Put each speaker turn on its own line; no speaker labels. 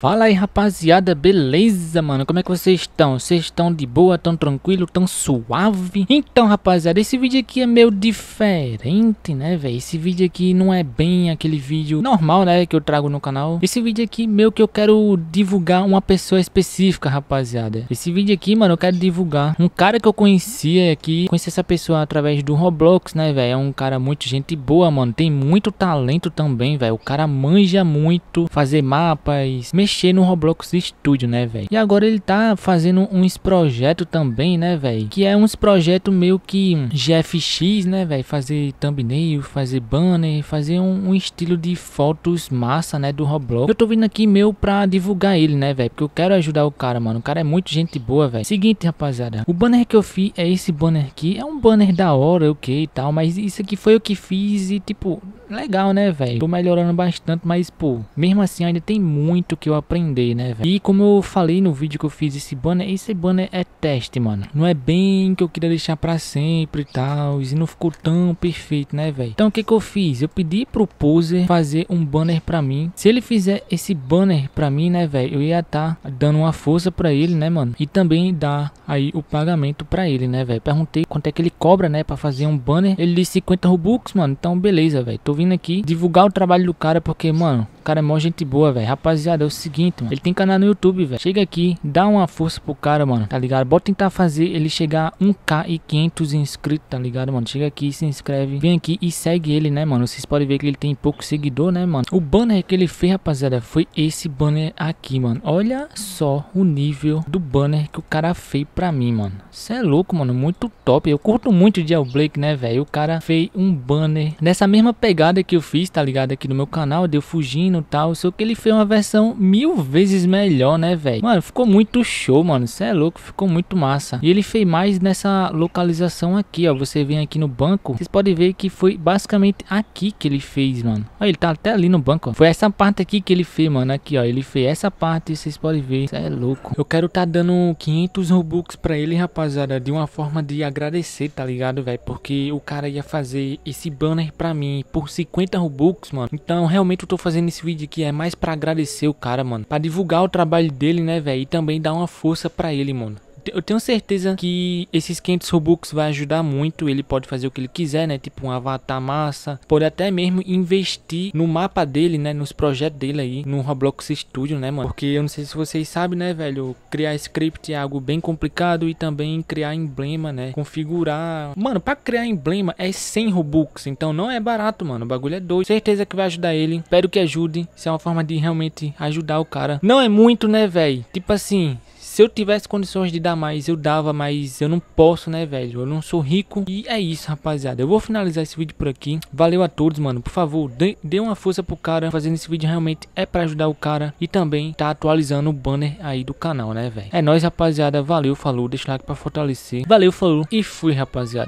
Fala aí rapaziada, beleza mano? Como é que vocês estão? Vocês estão de boa, tão tranquilo, tão suave? Então rapaziada, esse vídeo aqui é meio diferente, né velho? Esse vídeo aqui não é bem aquele vídeo normal, né? Que eu trago no canal Esse vídeo aqui meio que eu quero divulgar uma pessoa específica, rapaziada Esse vídeo aqui, mano, eu quero divulgar um cara que eu conhecia aqui Conheci essa pessoa através do Roblox, né velho? É um cara muito gente boa, mano Tem muito talento também, velho O cara manja muito fazer mapas, mexer mexer no Roblox Studio, né, velho? E agora ele tá fazendo uns projetos também, né, velho? Que é uns projetos meio que GFX, né, velho? Fazer thumbnail, fazer banner, fazer um, um, estilo de fotos massa, né, do Roblox. Eu tô vindo aqui meu pra divulgar ele, né, velho? Porque eu quero ajudar o cara, mano. O cara é muito gente boa, velho. Seguinte, rapaziada. O banner que eu fiz é esse banner aqui. É um banner da hora, ok e tal. Mas isso aqui foi o que fiz e, tipo, legal, né, velho? Tô melhorando bastante, mas, pô, mesmo assim ainda tem muito que eu aprender, né, velho? E como eu falei no vídeo que eu fiz esse banner, esse banner é teste, mano. Não é bem que eu queria deixar pra sempre e tal, e não ficou tão perfeito, né, velho? Então, o que que eu fiz? Eu pedi pro poser fazer um banner pra mim. Se ele fizer esse banner pra mim, né, velho, eu ia tá dando uma força pra ele, né, mano? E também dar aí o pagamento pra ele, né, velho? Perguntei quanto é que ele cobra, né, pra fazer um banner. Ele disse 50 Robux, mano. Então, beleza, velho. Tô vindo aqui divulgar o trabalho do cara, porque, mano, cara é mó gente boa, velho. Rapaziada, é o seguinte, mano. Ele tem canal no YouTube, velho. Chega aqui, dá uma força pro cara, mano, tá ligado? bota tentar fazer ele chegar a 1k e 500 inscritos, tá ligado, mano? Chega aqui, se inscreve, vem aqui e segue ele, né, mano? Vocês podem ver que ele tem pouco seguidor, né, mano? O banner que ele fez, rapaziada, foi esse banner aqui, mano. Olha só o nível do banner que o cara fez pra mim, mano. Cê é louco, mano. Muito top. Eu curto muito o El Blake, né, velho? O cara fez um banner nessa mesma pegada que eu fiz, tá ligado? Aqui no meu canal, deu fugindo e tal. Só que ele fez uma versão mil vezes melhor, né, velho? Mano, ficou muito show, mano. Você é louco, ficou muito massa. E ele fez mais nessa localização aqui, ó. Você vem aqui no banco, vocês podem ver que foi basicamente aqui que ele fez, mano. Olha, ele tá até ali no banco, ó. Foi essa parte aqui que ele fez, mano. Aqui, ó. Ele fez essa parte, vocês podem ver. Você é louco. Eu quero tá dando 500 Robux pra ele, rapaziada, de uma forma de agradecer, tá ligado, velho? Porque o cara ia fazer esse banner pra mim por 50 Robux, mano. Então, realmente eu tô fazendo esse vídeo aqui é mais pra agradecer o cara, mano. Pra divulgar o trabalho dele, né, velho? E também dar uma força pra ele, mano eu tenho certeza que esses 500 Robux vai ajudar muito. Ele pode fazer o que ele quiser, né? Tipo um avatar massa. Pode até mesmo investir no mapa dele, né? Nos projetos dele aí, no Roblox Studio, né, mano? Porque eu não sei se vocês sabem, né, velho? Criar script é algo bem complicado e também criar emblema, né? Configurar. Mano, pra criar emblema é 100 Robux. Então não é barato, mano. O bagulho é doido. Certeza que vai ajudar ele. Espero que ajude. Isso é uma forma de realmente ajudar o cara. Não é muito, né, velho? Tipo assim, se eu tivesse condições de dar mais, eu dava, mas eu não posso, né, velho? Eu não sou rico. E é isso, rapaziada. Eu vou finalizar esse vídeo por aqui. Valeu a todos, mano. Por favor, dê, dê uma força pro cara. Fazendo esse vídeo realmente é pra ajudar o cara. E também tá atualizando o banner aí do canal, né, velho? É nóis, rapaziada. Valeu, falou. Deixa o like pra fortalecer. Valeu, falou. E fui, rapaziada.